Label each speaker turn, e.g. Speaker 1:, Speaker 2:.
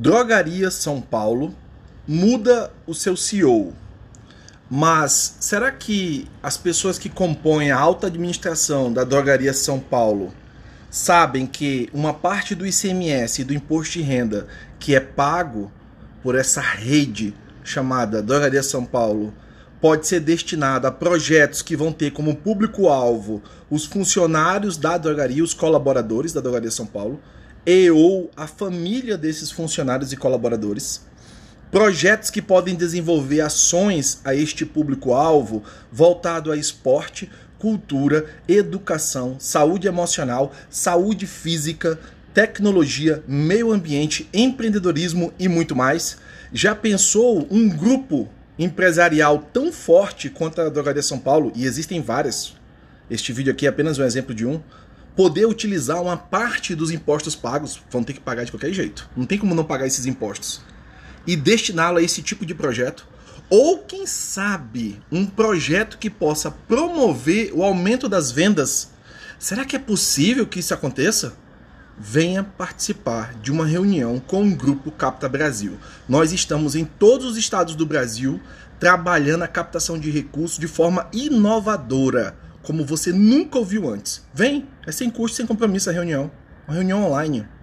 Speaker 1: Drogaria São Paulo muda o seu CEO. Mas será que as pessoas que compõem a alta administração da Drogaria São Paulo sabem que uma parte do ICMS e do imposto de renda que é pago por essa rede chamada Drogaria São Paulo pode ser destinada a projetos que vão ter como público-alvo os funcionários da drogaria, os colaboradores da Drogaria São Paulo? e ou a família desses funcionários e colaboradores. Projetos que podem desenvolver ações a este público-alvo voltado a esporte, cultura, educação, saúde emocional, saúde física, tecnologia, meio ambiente, empreendedorismo e muito mais. Já pensou um grupo empresarial tão forte quanto a Drogaria São Paulo? E existem várias. Este vídeo aqui é apenas um exemplo de um poder utilizar uma parte dos impostos pagos, vão ter que pagar de qualquer jeito, não tem como não pagar esses impostos, e destiná-lo a esse tipo de projeto, ou quem sabe um projeto que possa promover o aumento das vendas. Será que é possível que isso aconteça? venha participar de uma reunião com o grupo Capta Brasil. Nós estamos em todos os estados do Brasil trabalhando a captação de recursos de forma inovadora como você nunca ouviu antes. Vem, é sem custo, sem compromisso a é reunião. Uma reunião online.